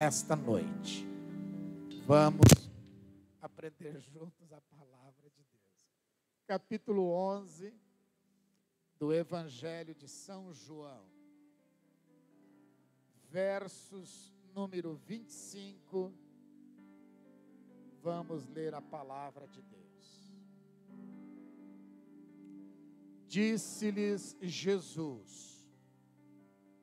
esta noite. Vamos aprender juntos a palavra de Deus. Capítulo 11 do Evangelho de São João, versos número 25. Vamos ler a palavra de Deus. Disse-lhes Jesus: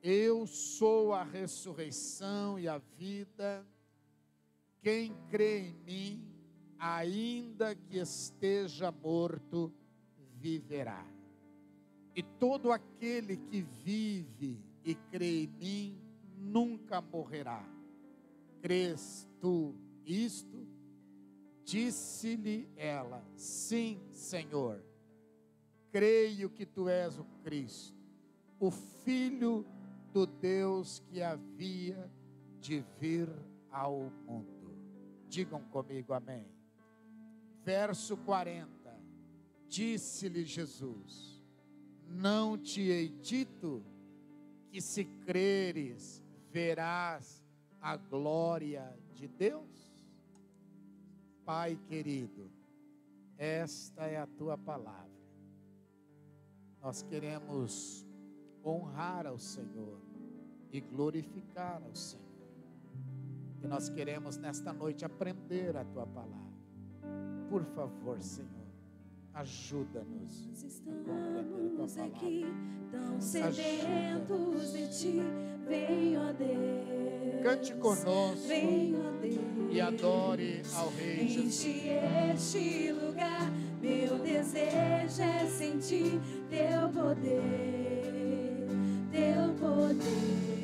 eu sou a ressurreição e a vida. Quem crê em mim, ainda que esteja morto, viverá. E todo aquele que vive e crê em mim, nunca morrerá. Crês tu isto? Disse-lhe ela: Sim, Senhor. Creio que tu és o Cristo, o Filho de do Deus que havia de vir ao mundo. Digam comigo, amém. Verso 40. Disse-lhe Jesus: Não te hei dito que se creres, verás a glória de Deus? Pai querido, esta é a tua palavra. Nós queremos honrar ao Senhor e glorificar ao Senhor. E nós queremos nesta noite é aprender a tua palavra. Por favor, Senhor, ajuda-nos. Estamos aqui tão sedentos de ti. Venha Deus. Cante conosco Vem, ó Deus. e adore ao Rei Jesus. este lugar. Meu desejo é sentir teu poder. Lord.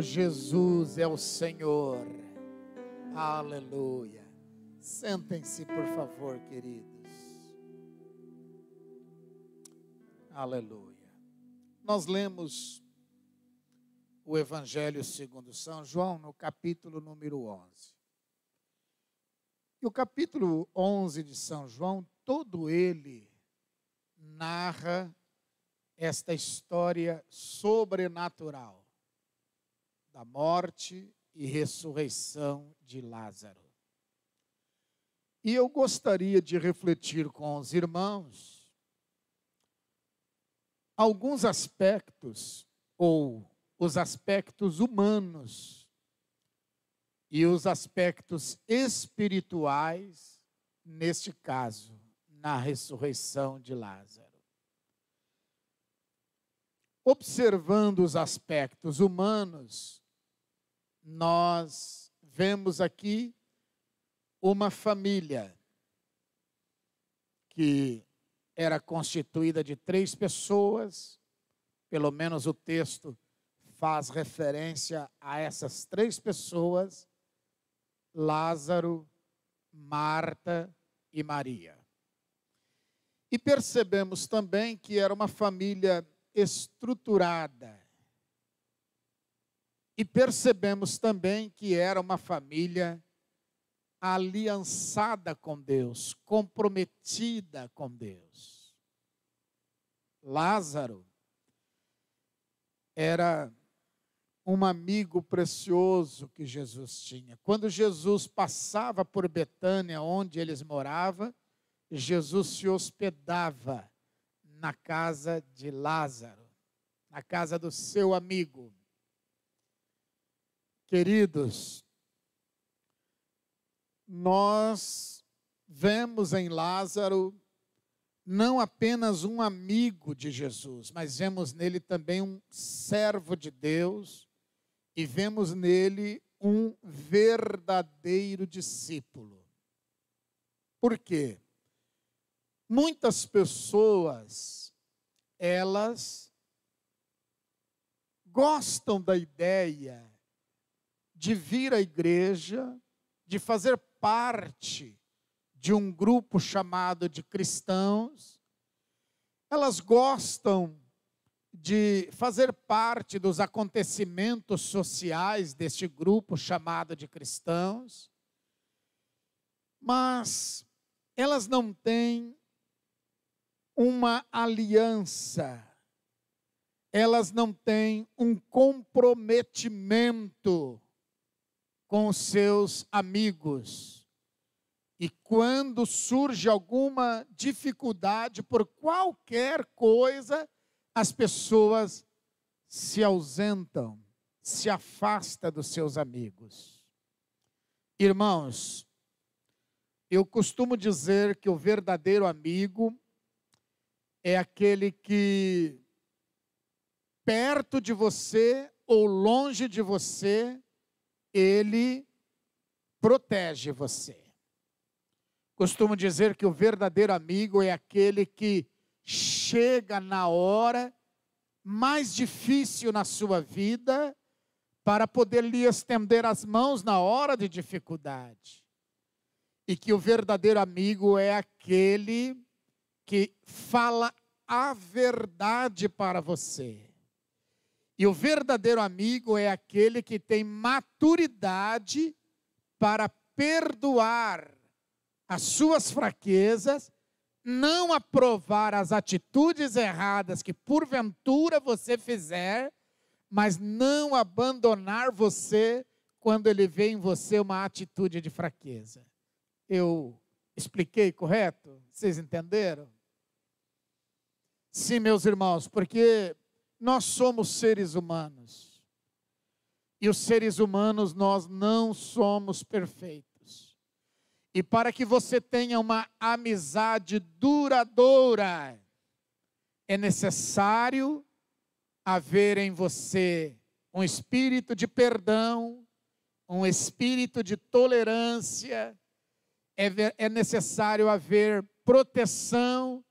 Jesus é o Senhor. Aleluia. Sentem-se, por favor, queridos. Aleluia. Nós lemos o Evangelho segundo São João no capítulo número 11. E o capítulo 11 de São João, todo ele narra esta história sobrenatural da morte e ressurreição de Lázaro. E eu gostaria de refletir com os irmãos alguns aspectos, ou os aspectos humanos e os aspectos espirituais, neste caso, na ressurreição de Lázaro. Observando os aspectos humanos, nós vemos aqui uma família que era constituída de três pessoas, pelo menos o texto faz referência a essas três pessoas: Lázaro, Marta e Maria. E percebemos também que era uma família estruturada, e percebemos também que era uma família aliançada com Deus, comprometida com Deus. Lázaro era um amigo precioso que Jesus tinha. Quando Jesus passava por Betânia, onde eles moravam, Jesus se hospedava na casa de Lázaro, na casa do seu amigo. Queridos, nós vemos em Lázaro não apenas um amigo de Jesus, mas vemos nele também um servo de Deus e vemos nele um verdadeiro discípulo. Por quê? Muitas pessoas, elas gostam da ideia de vir à igreja, de fazer parte de um grupo chamado de cristãos, elas gostam de fazer parte dos acontecimentos sociais deste grupo chamado de cristãos, mas elas não têm uma aliança, elas não têm um comprometimento com os seus amigos. E quando surge alguma dificuldade por qualquer coisa, as pessoas se ausentam, se afastam dos seus amigos. Irmãos, eu costumo dizer que o verdadeiro amigo é aquele que, perto de você ou longe de você, ele protege você. Costumo dizer que o verdadeiro amigo é aquele que chega na hora mais difícil na sua vida para poder lhe estender as mãos na hora de dificuldade. E que o verdadeiro amigo é aquele que fala a verdade para você. E o verdadeiro amigo é aquele que tem maturidade para perdoar as suas fraquezas, não aprovar as atitudes erradas que porventura você fizer, mas não abandonar você quando ele vê em você uma atitude de fraqueza. Eu expliquei correto? Vocês entenderam? Sim, meus irmãos, porque nós somos seres humanos. E os seres humanos, nós não somos perfeitos. E para que você tenha uma amizade duradoura, é necessário haver em você um espírito de perdão, um espírito de tolerância, é, é necessário haver proteção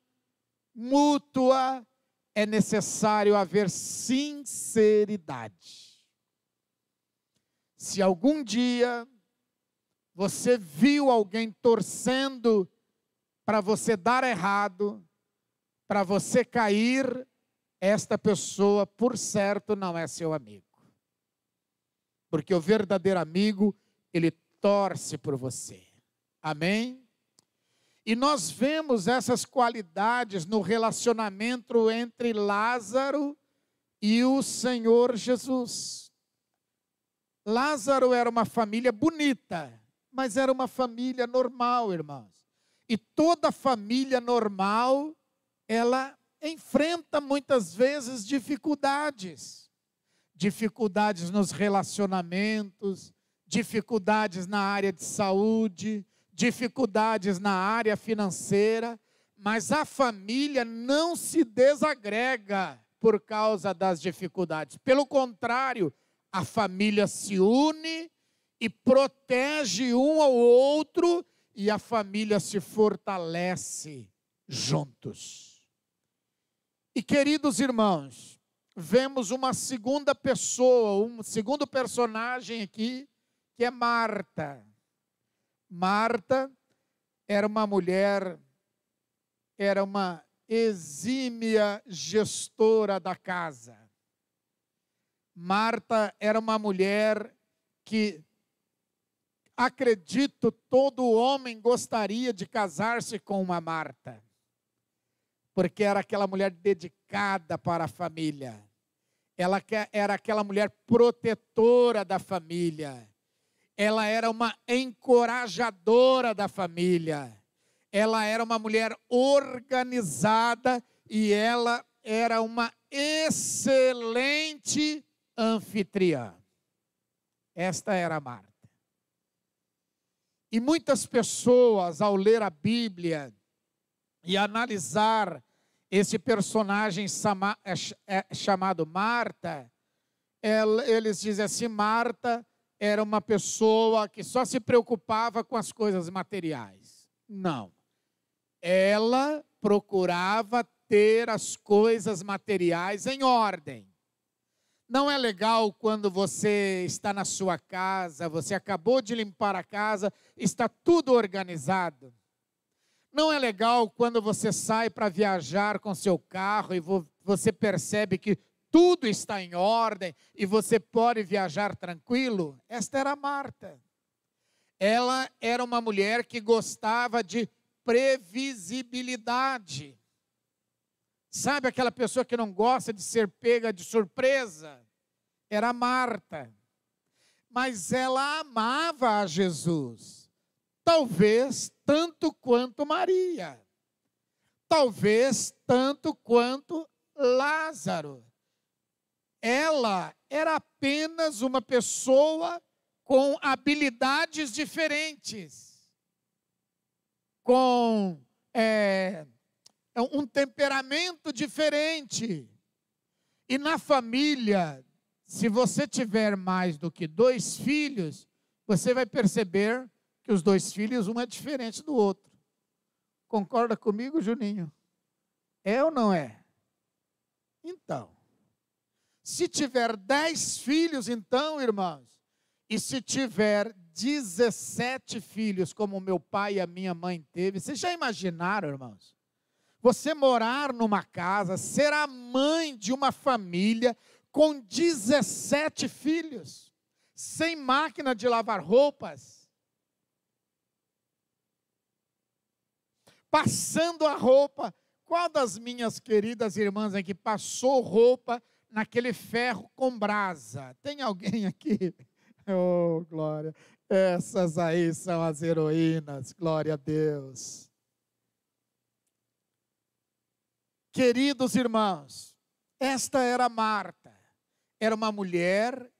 mútua é necessário haver sinceridade. Se algum dia você viu alguém torcendo para você dar errado, para você cair, esta pessoa, por certo, não é seu amigo. Porque o verdadeiro amigo, ele torce por você. Amém? E nós vemos essas qualidades no relacionamento entre Lázaro e o Senhor Jesus. Lázaro era uma família bonita, mas era uma família normal, irmãos. E toda família normal, ela enfrenta muitas vezes dificuldades. Dificuldades nos relacionamentos, dificuldades na área de saúde, dificuldades na área financeira, mas a família não se desagrega por causa das dificuldades. Pelo contrário, a família se une e protege um ao outro e a família se fortalece juntos. E queridos irmãos, vemos uma segunda pessoa, um segundo personagem aqui, que é Marta. Marta era uma mulher, era uma exímia gestora da casa. Marta era uma mulher que acredito todo homem gostaria de casar-se com uma Marta. Porque era aquela mulher dedicada para a família. Ela era aquela mulher protetora da família ela era uma encorajadora da família. Ela era uma mulher organizada e ela era uma excelente anfitriã. Esta era Marta. E muitas pessoas, ao ler a Bíblia e analisar esse personagem é é chamado Marta, eles dizem assim: Marta era uma pessoa que só se preocupava com as coisas materiais. Não. Ela procurava ter as coisas materiais em ordem. Não é legal quando você está na sua casa, você acabou de limpar a casa, está tudo organizado. Não é legal quando você sai para viajar com seu carro e você percebe que tudo está em ordem e você pode viajar tranquilo. Esta era Marta. Ela era uma mulher que gostava de previsibilidade. Sabe aquela pessoa que não gosta de ser pega de surpresa? Era Marta. Mas ela amava a Jesus, talvez tanto quanto Maria, talvez tanto quanto Lázaro. Ela era apenas uma pessoa com habilidades diferentes, com é, é, um temperamento diferente. E na família, se você tiver mais do que dois filhos, você vai perceber que os dois filhos, um é diferente do outro. Concorda comigo, Juninho? É ou não é? Então, se tiver dez filhos, então, irmãos, e se tiver 17 filhos, como meu pai e a minha mãe teve, vocês já imaginaram, irmãos? Você morar numa casa, ser a mãe de uma família com 17 filhos, sem máquina de lavar roupas, passando a roupa. Qual das minhas queridas irmãs é que passou roupa naquele ferro com brasa. Tem alguém aqui? Oh, glória. Essas aí são as heroínas, glória a Deus. Queridos irmãos, esta era Marta. Era uma mulher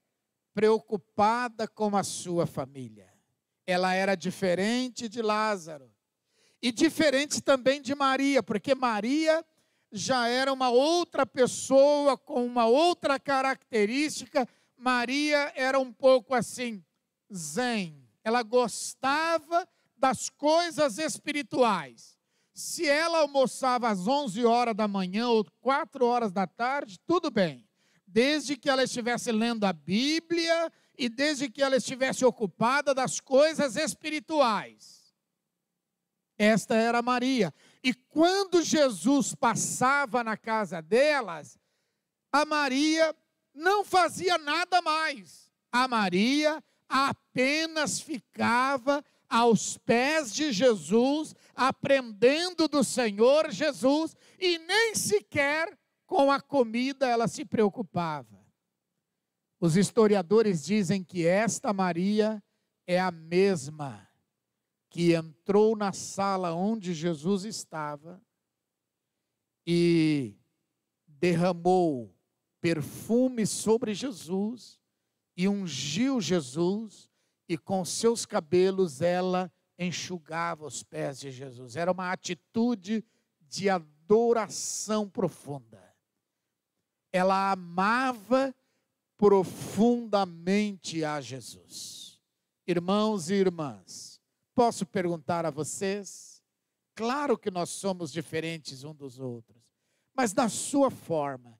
preocupada com a sua família. Ela era diferente de Lázaro e diferente também de Maria, porque Maria já era uma outra pessoa com uma outra característica. Maria era um pouco assim, zen. Ela gostava das coisas espirituais. Se ela almoçava às 11 horas da manhã ou 4 horas da tarde, tudo bem. Desde que ela estivesse lendo a Bíblia e desde que ela estivesse ocupada das coisas espirituais. Esta era Maria. E quando Jesus passava na casa delas, a Maria não fazia nada mais. A Maria apenas ficava aos pés de Jesus, aprendendo do Senhor Jesus, e nem sequer com a comida ela se preocupava. Os historiadores dizem que esta Maria é a mesma que entrou na sala onde Jesus estava e derramou perfume sobre Jesus e ungiu Jesus, e com seus cabelos ela enxugava os pés de Jesus. Era uma atitude de adoração profunda. Ela amava profundamente a Jesus. Irmãos e irmãs, posso perguntar a vocês? Claro que nós somos diferentes um dos outros, mas na sua forma,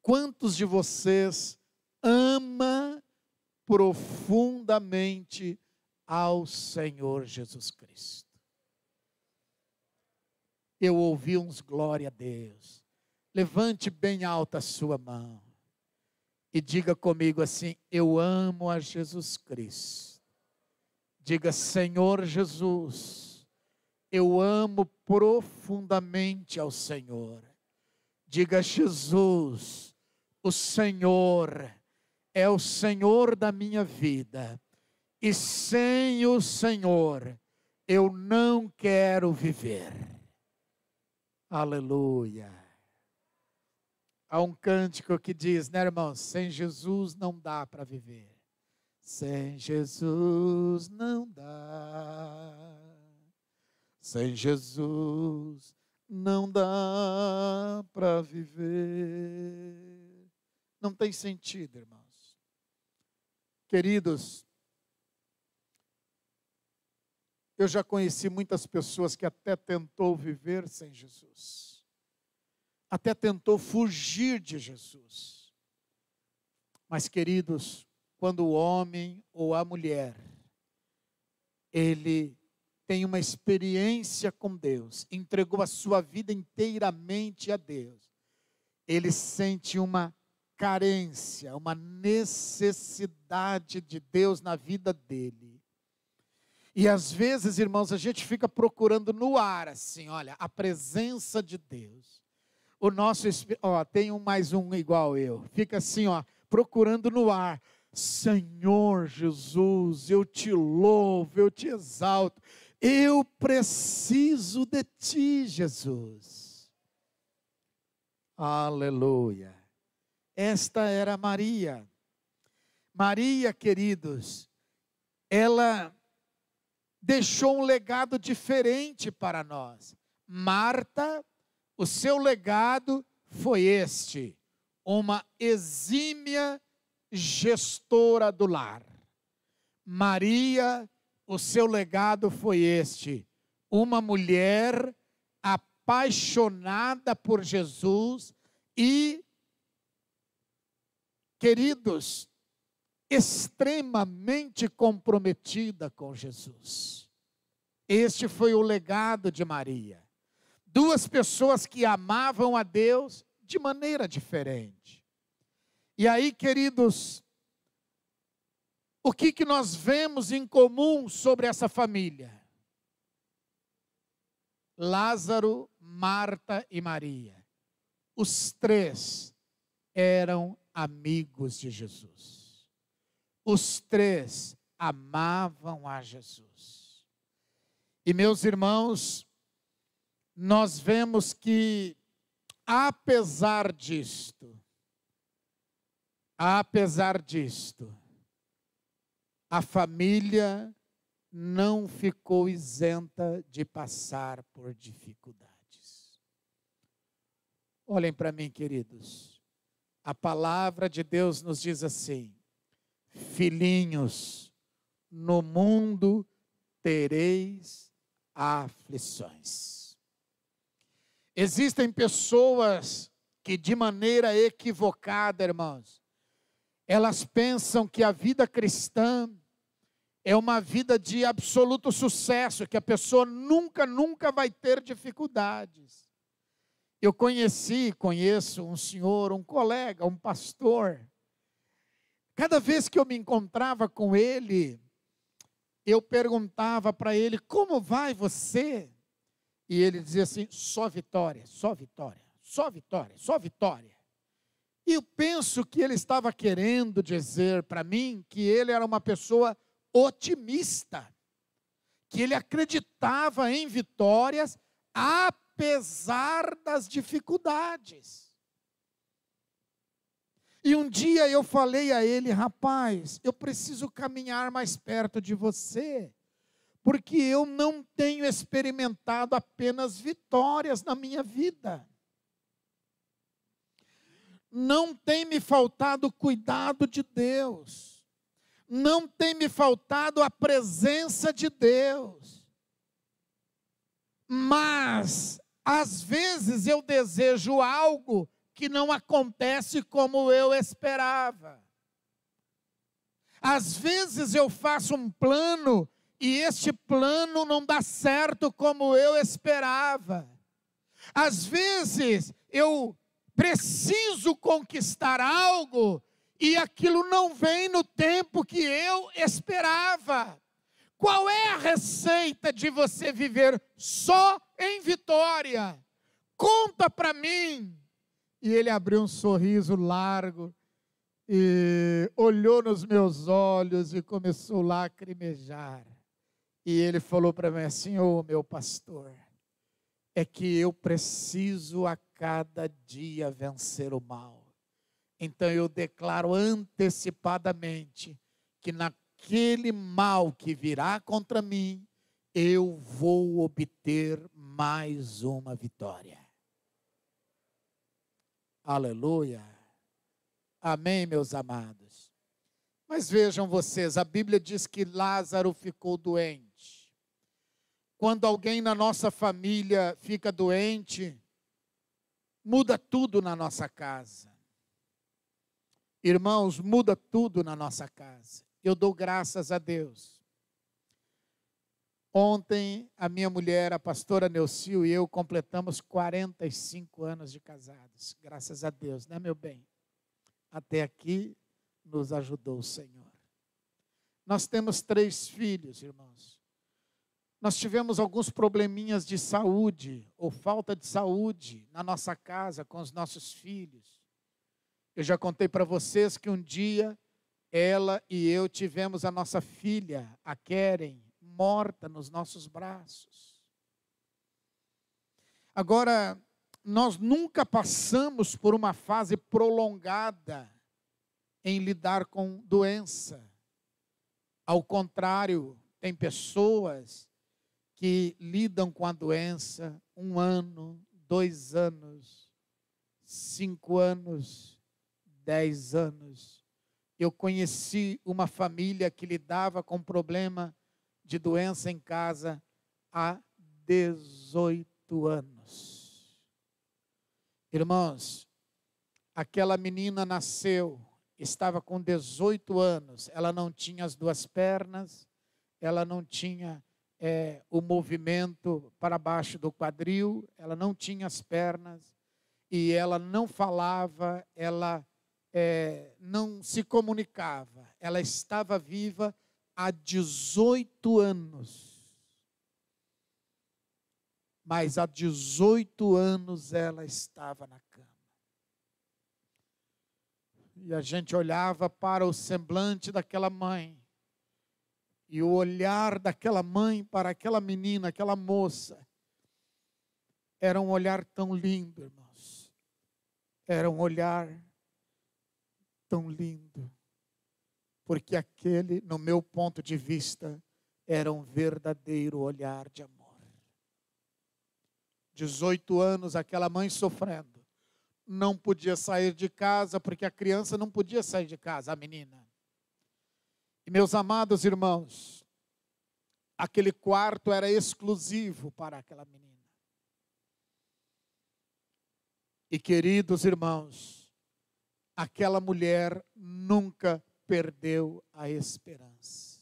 quantos de vocês ama profundamente ao Senhor Jesus Cristo? Eu ouvi uns glória a Deus. Levante bem alta a sua mão e diga comigo assim: Eu amo a Jesus Cristo Diga, Senhor Jesus, eu amo profundamente ao Senhor. Diga, Jesus, o Senhor é o Senhor da minha vida, e sem o Senhor eu não quero viver. Aleluia. Há um cântico que diz, né, irmãos? Sem Jesus não dá para viver. Sem Jesus não dá. Sem Jesus não dá para viver. Não tem sentido, irmãos. Queridos, eu já conheci muitas pessoas que até tentou viver sem Jesus. Até tentou fugir de Jesus. Mas queridos, quando o homem ou a mulher ele tem uma experiência com Deus, entregou a sua vida inteiramente a Deus, ele sente uma carência, uma necessidade de Deus na vida dele. E às vezes, irmãos, a gente fica procurando no ar assim, olha, a presença de Deus. O nosso, ó, tem um mais um igual eu. Fica assim, ó, procurando no ar. Senhor Jesus, eu te louvo, eu te exalto, eu preciso de ti, Jesus. Aleluia. Esta era Maria. Maria, queridos, ela deixou um legado diferente para nós. Marta, o seu legado foi este: uma exímia gestora do lar. Maria, o seu legado foi este: uma mulher apaixonada por Jesus e, queridos, extremamente comprometida com Jesus. Este foi o legado de Maria. Duas pessoas que amavam a Deus de maneira diferente e aí, queridos, o que, que nós vemos em comum sobre essa família? Lázaro, Marta e Maria. Os três eram amigos de Jesus. Os três amavam a Jesus. E meus irmãos, nós vemos que, apesar disto, Apesar disto, a família não ficou isenta de passar por dificuldades. Olhem para mim, queridos. A palavra de Deus nos diz assim: Filhinhos, no mundo tereis aflições. Existem pessoas que, de maneira equivocada, irmãos, elas pensam que a vida cristã é uma vida de absoluto sucesso, que a pessoa nunca, nunca vai ter dificuldades. Eu conheci, conheço um senhor, um colega, um pastor. Cada vez que eu me encontrava com ele, eu perguntava para ele: Como vai você? E ele dizia assim: Só vitória, só vitória, só vitória, só vitória. E eu penso que ele estava querendo dizer para mim que ele era uma pessoa otimista, que ele acreditava em vitórias apesar das dificuldades. E um dia eu falei a ele, rapaz, eu preciso caminhar mais perto de você, porque eu não tenho experimentado apenas vitórias na minha vida não tem me faltado o cuidado de Deus, não tem me faltado a presença de Deus. Mas, às vezes eu desejo algo que não acontece como eu esperava. Às vezes eu faço um plano e este plano não dá certo como eu esperava. Às vezes eu preciso conquistar algo e aquilo não vem no tempo que eu esperava. Qual é a receita de você viver só em vitória? Conta para mim. E ele abriu um sorriso largo e olhou nos meus olhos e começou a lacrimejar. E ele falou para mim assim: Ô oh, meu pastor, é que eu preciso a cada dia vencer o mal. Então eu declaro antecipadamente que naquele mal que virá contra mim, eu vou obter mais uma vitória. Aleluia. Amém, meus amados. Mas vejam vocês, a Bíblia diz que Lázaro ficou doente. Quando alguém na nossa família fica doente, muda tudo na nossa casa. Irmãos, muda tudo na nossa casa. Eu dou graças a Deus. Ontem, a minha mulher, a pastora Neucio e eu completamos 45 anos de casados. Graças a Deus, né, meu bem? Até aqui nos ajudou o Senhor. Nós temos três filhos, irmãos. Nós tivemos alguns probleminhas de saúde ou falta de saúde na nossa casa com os nossos filhos. Eu já contei para vocês que um dia ela e eu tivemos a nossa filha, a Keren, morta nos nossos braços. Agora, nós nunca passamos por uma fase prolongada em lidar com doença. Ao contrário, tem pessoas que lidam com a doença um ano, dois anos, cinco anos, dez anos. Eu conheci uma família que lidava com problema de doença em casa há 18 anos. Irmãos, aquela menina nasceu, estava com 18 anos, ela não tinha as duas pernas, ela não tinha é, o movimento para baixo do quadril, ela não tinha as pernas e ela não falava, ela é, não se comunicava. Ela estava viva há 18 anos. Mas há 18 anos ela estava na cama. E a gente olhava para o semblante daquela mãe e o olhar daquela mãe para aquela menina, aquela moça, era um olhar tão lindo, irmãos. Era um olhar tão lindo. Porque aquele, no meu ponto de vista, era um verdadeiro olhar de amor. 18 anos, aquela mãe sofrendo. Não podia sair de casa, porque a criança não podia sair de casa, a menina. E meus amados irmãos, aquele quarto era exclusivo para aquela menina. E queridos irmãos, aquela mulher nunca perdeu a esperança.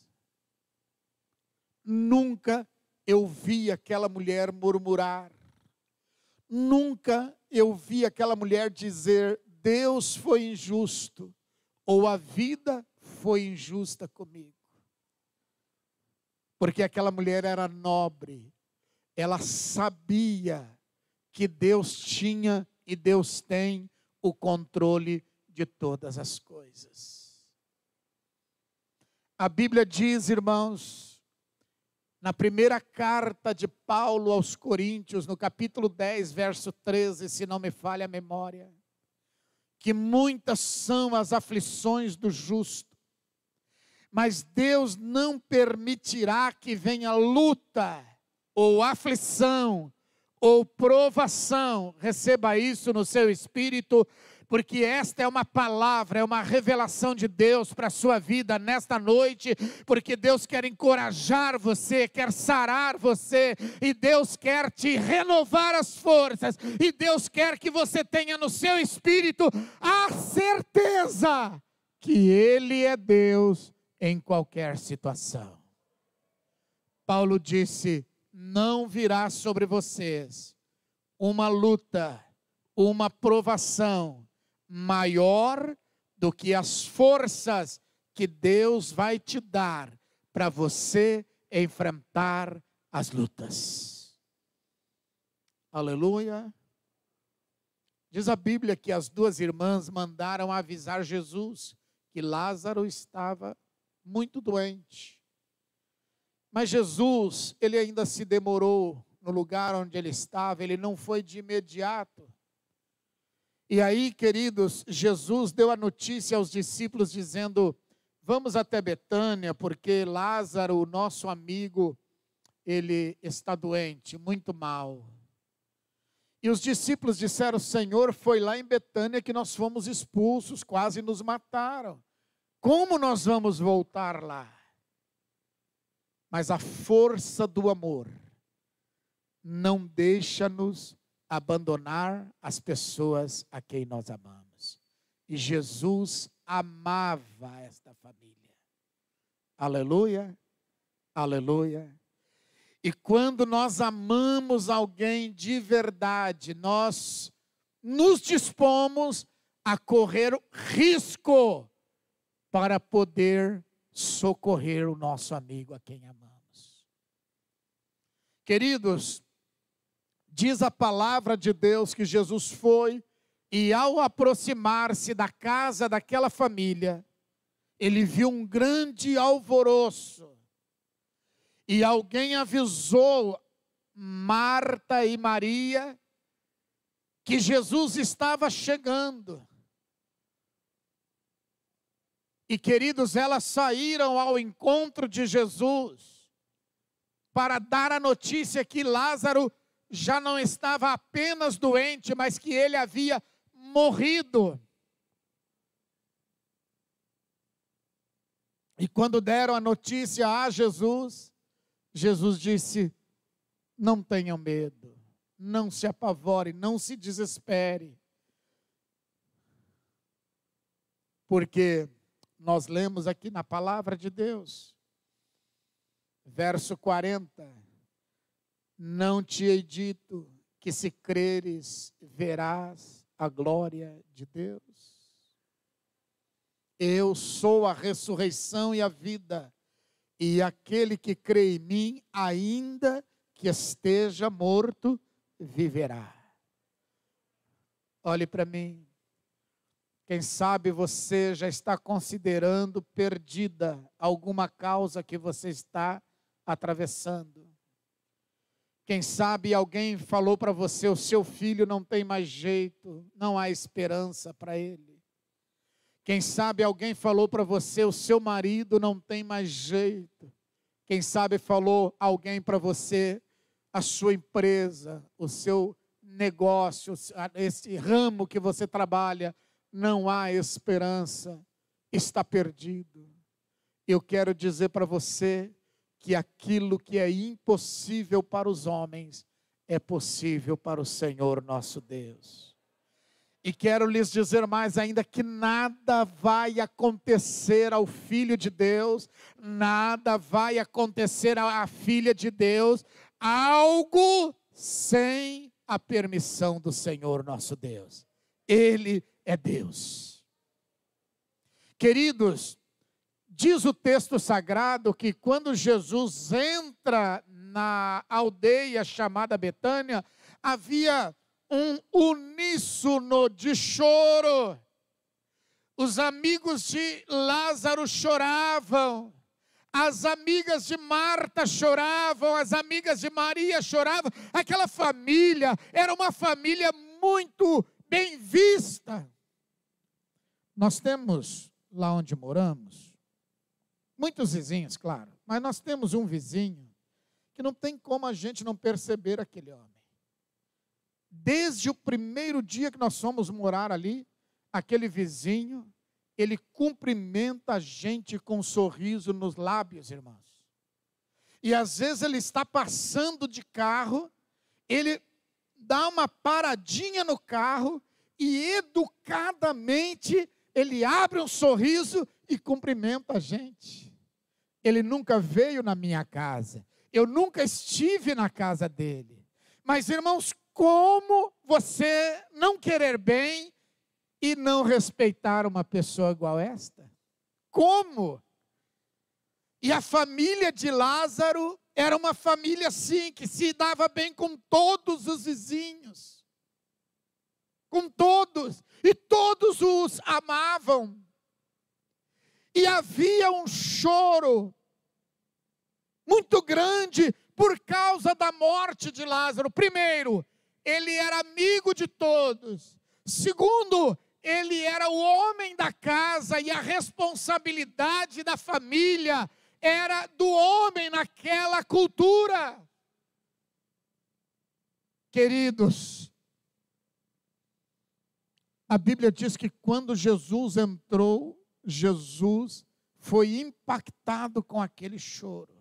Nunca eu vi aquela mulher murmurar. Nunca eu vi aquela mulher dizer: Deus foi injusto, ou a vida foi injusta comigo. Porque aquela mulher era nobre, ela sabia que Deus tinha e Deus tem o controle de todas as coisas. A Bíblia diz, irmãos, na primeira carta de Paulo aos Coríntios, no capítulo 10, verso 13, se não me falha a memória, que muitas são as aflições do justo, mas Deus não permitirá que venha luta ou aflição ou provação. Receba isso no seu espírito, porque esta é uma palavra, é uma revelação de Deus para a sua vida nesta noite, porque Deus quer encorajar você, quer sarar você, e Deus quer te renovar as forças, e Deus quer que você tenha no seu espírito a certeza que Ele é Deus em qualquer situação. Paulo disse: Não virá sobre vocês uma luta, uma provação maior do que as forças que Deus vai te dar para você enfrentar as lutas. Aleluia. Diz a Bíblia que as duas irmãs mandaram avisar Jesus que Lázaro estava muito doente. Mas Jesus, ele ainda se demorou no lugar onde ele estava, ele não foi de imediato. E aí, queridos, Jesus deu a notícia aos discípulos dizendo: Vamos até Betânia, porque Lázaro, o nosso amigo, ele está doente, muito mal. E os discípulos disseram: Senhor, foi lá em Betânia que nós fomos expulsos, quase nos mataram como nós vamos voltar lá? Mas a força do amor não deixa-nos abandonar as pessoas a quem nós amamos. E Jesus amava esta família. Aleluia, aleluia. E quando nós amamos alguém de verdade, nós nos dispomos a correr risco para poder socorrer o nosso amigo a quem amamos. Queridos, diz a palavra de Deus que Jesus foi e, ao aproximar-se da casa daquela família, ele viu um grande alvoroço. E alguém avisou Marta e Maria que Jesus estava chegando. E queridos, elas saíram ao encontro de Jesus para dar a notícia que Lázaro já não estava apenas doente, mas que ele havia morrido. E quando deram a notícia a Jesus, Jesus disse: Não tenham medo, não se apavore, não se desespere, porque nós lemos aqui na palavra de Deus. Verso 40. Não te hei dito que se creres verás a glória de Deus. Eu sou a ressurreição e a vida, e aquele que crê em mim, ainda que esteja morto, viverá. Olhe para mim. Quem sabe você já está considerando perdida alguma causa que você está atravessando. Quem sabe alguém falou para você: o seu filho não tem mais jeito, não há esperança para ele. Quem sabe alguém falou para você: o seu marido não tem mais jeito. Quem sabe falou alguém para você: a sua empresa, o seu negócio, esse ramo que você trabalha não há esperança, está perdido. Eu quero dizer para você que aquilo que é impossível para os homens é possível para o Senhor nosso Deus. E quero lhes dizer mais ainda que nada vai acontecer ao filho de Deus, nada vai acontecer à filha de Deus, algo sem a permissão do Senhor nosso Deus. Ele é Deus. Queridos, diz o texto sagrado que quando Jesus entra na aldeia chamada Betânia, havia um uníssono de choro. Os amigos de Lázaro choravam, as amigas de Marta choravam, as amigas de Maria choravam. Aquela família era uma família muito bem vista. Nós temos lá onde moramos muitos vizinhos, claro, mas nós temos um vizinho que não tem como a gente não perceber aquele homem. Desde o primeiro dia que nós fomos morar ali, aquele vizinho, ele cumprimenta a gente com um sorriso nos lábios, irmãos. E às vezes ele está passando de carro, ele dá uma paradinha no carro e educadamente ele abre um sorriso e cumprimenta a gente. Ele nunca veio na minha casa, eu nunca estive na casa dele. Mas, irmãos, como você não querer bem e não respeitar uma pessoa igual esta? Como? E a família de Lázaro era uma família, sim, que se dava bem com todos os vizinhos com todos, e todos os amavam. E havia um choro muito grande por causa da morte de Lázaro. Primeiro, ele era amigo de todos. Segundo, ele era o homem da casa e a responsabilidade da família era do homem naquela cultura. Queridos, a Bíblia diz que quando Jesus entrou, Jesus foi impactado com aquele choro.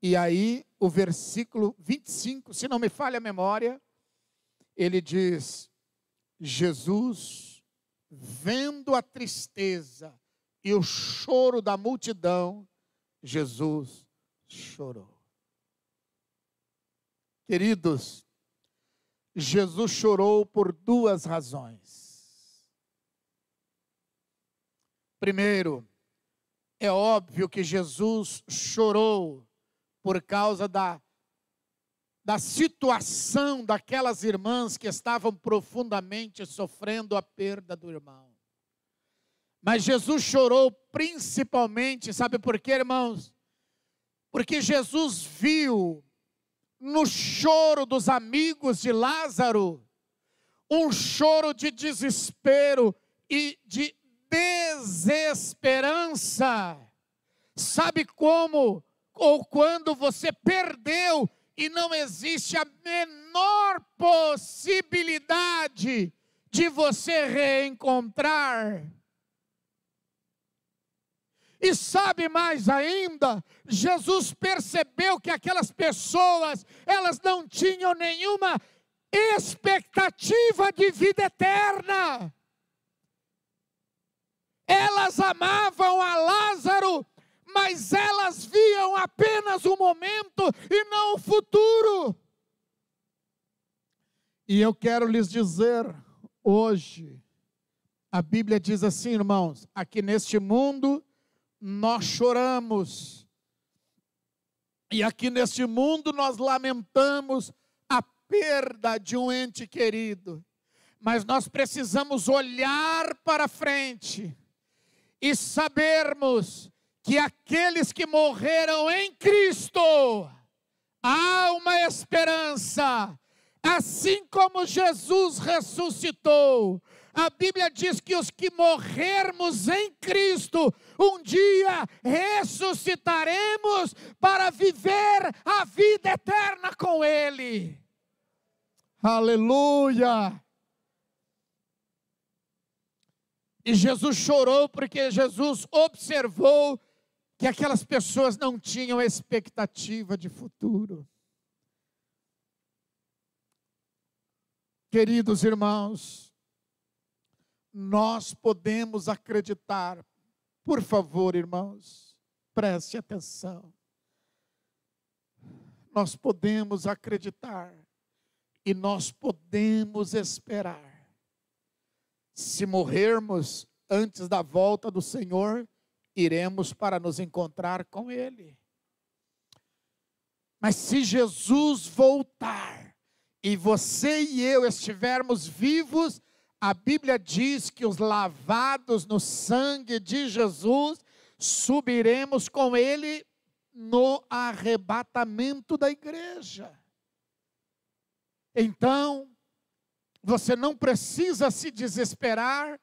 E aí, o versículo 25, se não me falha a memória, ele diz: Jesus, vendo a tristeza e o choro da multidão, Jesus chorou. Queridos, Jesus chorou por duas razões. Primeiro, é óbvio que Jesus chorou por causa da, da situação daquelas irmãs que estavam profundamente sofrendo a perda do irmão. Mas Jesus chorou principalmente, sabe por quê, irmãos? Porque Jesus viu no choro dos amigos de Lázaro, um choro de desespero e de desesperança. Sabe como ou quando você perdeu e não existe a menor possibilidade de você reencontrar? E sabe mais ainda, Jesus percebeu que aquelas pessoas, elas não tinham nenhuma expectativa de vida eterna. Elas amavam a Lázaro, mas elas viam apenas o momento e não o futuro. E eu quero lhes dizer hoje, a Bíblia diz assim, irmãos, aqui neste mundo nós choramos. E aqui neste mundo nós lamentamos a perda de um ente querido. Mas nós precisamos olhar para frente e sabermos que aqueles que morreram em Cristo, há uma esperança. Assim como Jesus ressuscitou, a Bíblia diz que os que morrermos em Cristo, um dia ressuscitaremos para viver a vida eterna com Ele. Aleluia! E Jesus chorou porque Jesus observou que aquelas pessoas não tinham expectativa de futuro. Queridos irmãos, nós podemos acreditar. Por favor, irmãos, preste atenção. Nós podemos acreditar e nós podemos esperar. Se morrermos antes da volta do Senhor, iremos para nos encontrar com Ele. Mas se Jesus voltar e você e eu estivermos vivos, a Bíblia diz que os lavados no sangue de Jesus subiremos com ele no arrebatamento da igreja. Então, você não precisa se desesperar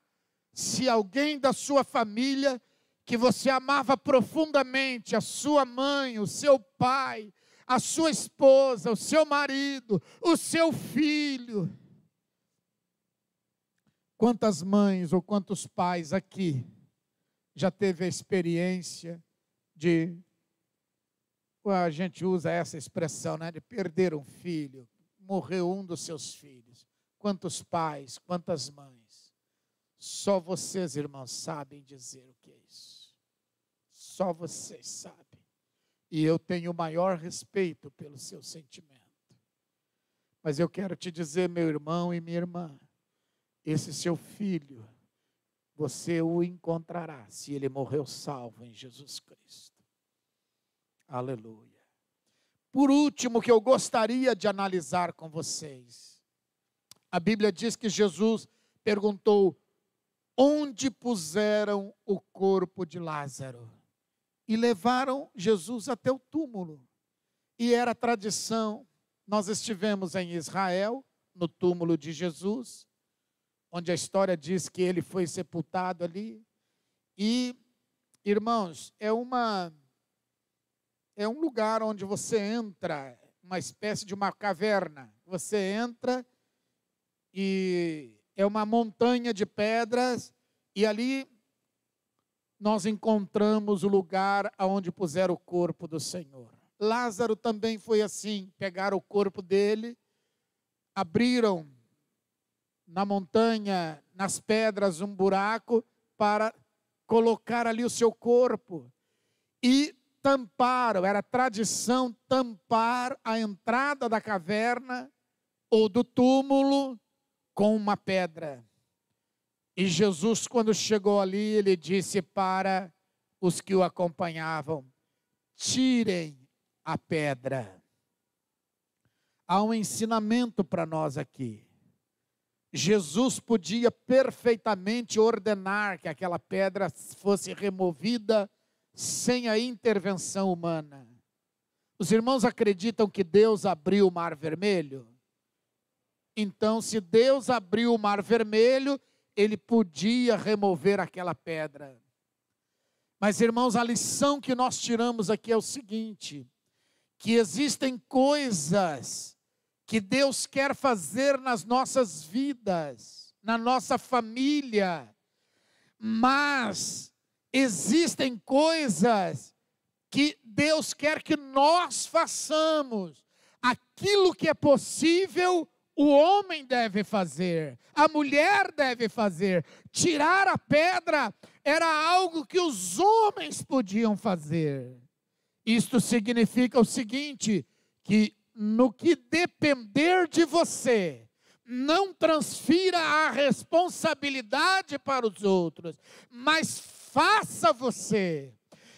se alguém da sua família, que você amava profundamente, a sua mãe, o seu pai, a sua esposa, o seu marido, o seu filho, Quantas mães ou quantos pais aqui já teve a experiência de a gente usa essa expressão, né, de perder um filho, morreu um dos seus filhos. Quantos pais, quantas mães? Só vocês, irmãos, sabem dizer o que é isso. Só vocês sabem. E eu tenho o maior respeito pelo seu sentimento. Mas eu quero te dizer, meu irmão e minha irmã, esse seu filho, você o encontrará se ele morreu salvo em Jesus Cristo. Aleluia. Por último, que eu gostaria de analisar com vocês. A Bíblia diz que Jesus perguntou: onde puseram o corpo de Lázaro? E levaram Jesus até o túmulo. E era tradição, nós estivemos em Israel, no túmulo de Jesus, onde a história diz que ele foi sepultado ali. E, irmãos, é uma é um lugar onde você entra, uma espécie de uma caverna. Você entra e é uma montanha de pedras e ali nós encontramos o lugar aonde puseram o corpo do Senhor. Lázaro também foi assim, pegaram o corpo dele, abriram na montanha, nas pedras, um buraco para colocar ali o seu corpo. E tamparam, era tradição tampar a entrada da caverna ou do túmulo com uma pedra. E Jesus, quando chegou ali, ele disse para os que o acompanhavam: tirem a pedra. Há um ensinamento para nós aqui. Jesus podia perfeitamente ordenar que aquela pedra fosse removida sem a intervenção humana. Os irmãos acreditam que Deus abriu o mar vermelho? Então, se Deus abriu o mar vermelho, ele podia remover aquela pedra. Mas, irmãos, a lição que nós tiramos aqui é o seguinte: que existem coisas que Deus quer fazer nas nossas vidas, na nossa família, mas existem coisas que Deus quer que nós façamos. Aquilo que é possível, o homem deve fazer, a mulher deve fazer. Tirar a pedra era algo que os homens podiam fazer. Isto significa o seguinte: que no que depender de você, não transfira a responsabilidade para os outros, mas faça você.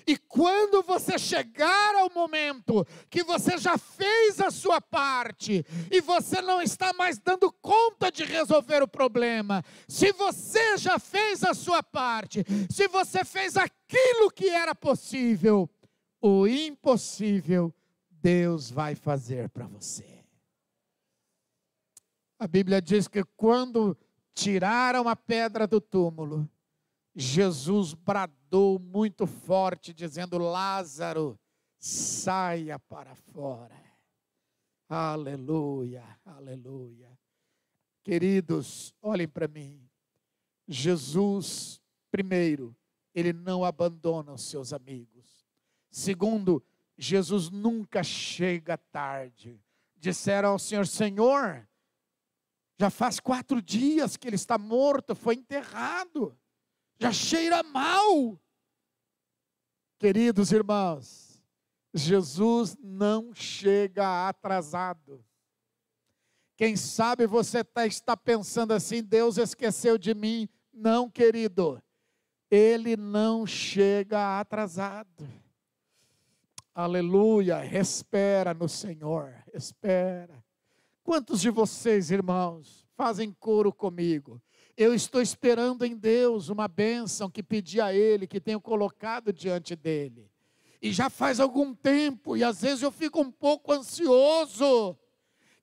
E quando você chegar ao momento que você já fez a sua parte e você não está mais dando conta de resolver o problema, se você já fez a sua parte, se você fez aquilo que era possível, o impossível Deus vai fazer para você. A Bíblia diz que quando tiraram a pedra do túmulo, Jesus bradou muito forte, dizendo: Lázaro, saia para fora. Aleluia, aleluia. Queridos, olhem para mim. Jesus, primeiro, ele não abandona os seus amigos. Segundo, Jesus nunca chega tarde. Disseram ao Senhor: Senhor, já faz quatro dias que ele está morto, foi enterrado, já cheira mal. Queridos irmãos, Jesus não chega atrasado. Quem sabe você tá, está pensando assim, Deus esqueceu de mim. Não, querido, ele não chega atrasado. Aleluia, espera no Senhor, espera. Quantos de vocês, irmãos, fazem coro comigo? Eu estou esperando em Deus uma bênção que pedi a Ele, que tenho colocado diante dEle. E já faz algum tempo, e às vezes eu fico um pouco ansioso,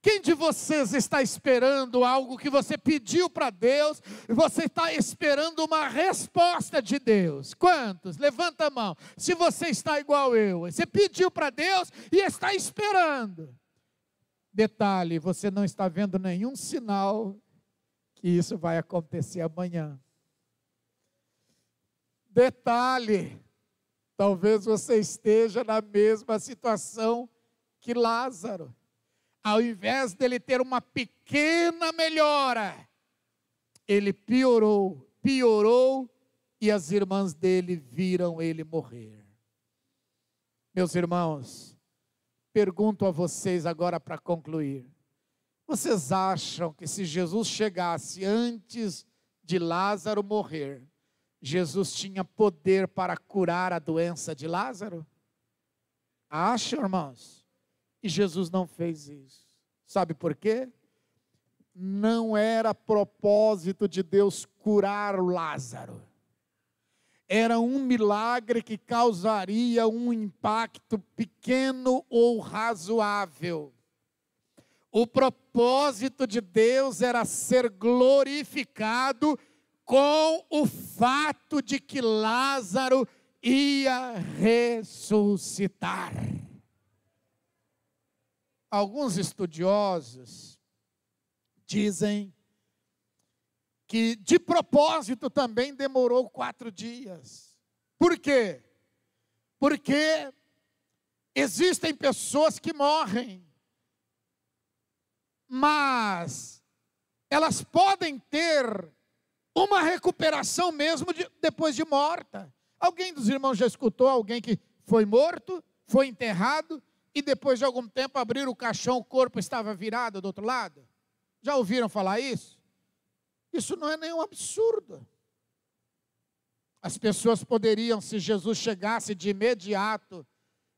quem de vocês está esperando algo que você pediu para Deus e você está esperando uma resposta de Deus? Quantos? Levanta a mão. Se você está igual eu, você pediu para Deus e está esperando. Detalhe: você não está vendo nenhum sinal que isso vai acontecer amanhã. Detalhe: talvez você esteja na mesma situação que Lázaro ao invés dele ter uma pequena melhora, ele piorou, piorou e as irmãs dele viram ele morrer. Meus irmãos, pergunto a vocês agora para concluir. Vocês acham que se Jesus chegasse antes de Lázaro morrer, Jesus tinha poder para curar a doença de Lázaro? Acham, irmãos? E Jesus não fez isso. Sabe por quê? Não era propósito de Deus curar o Lázaro. Era um milagre que causaria um impacto pequeno ou razoável. O propósito de Deus era ser glorificado com o fato de que Lázaro ia ressuscitar. Alguns estudiosos dizem que de propósito também demorou quatro dias. Por quê? Porque existem pessoas que morrem, mas elas podem ter uma recuperação mesmo de, depois de morta. Alguém dos irmãos já escutou alguém que foi morto, foi enterrado, e depois de algum tempo abriram o caixão, o corpo estava virado do outro lado? Já ouviram falar isso? Isso não é nenhum absurdo. As pessoas poderiam, se Jesus chegasse de imediato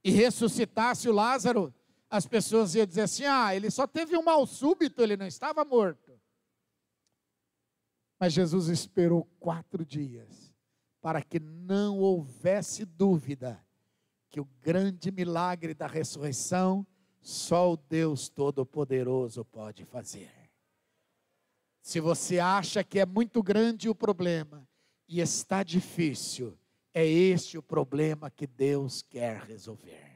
e ressuscitasse o Lázaro, as pessoas iam dizer assim: ah, ele só teve um mal súbito, ele não estava morto. Mas Jesus esperou quatro dias para que não houvesse dúvida que o grande milagre da ressurreição só o Deus Todo-Poderoso pode fazer. Se você acha que é muito grande o problema e está difícil, é este o problema que Deus quer resolver.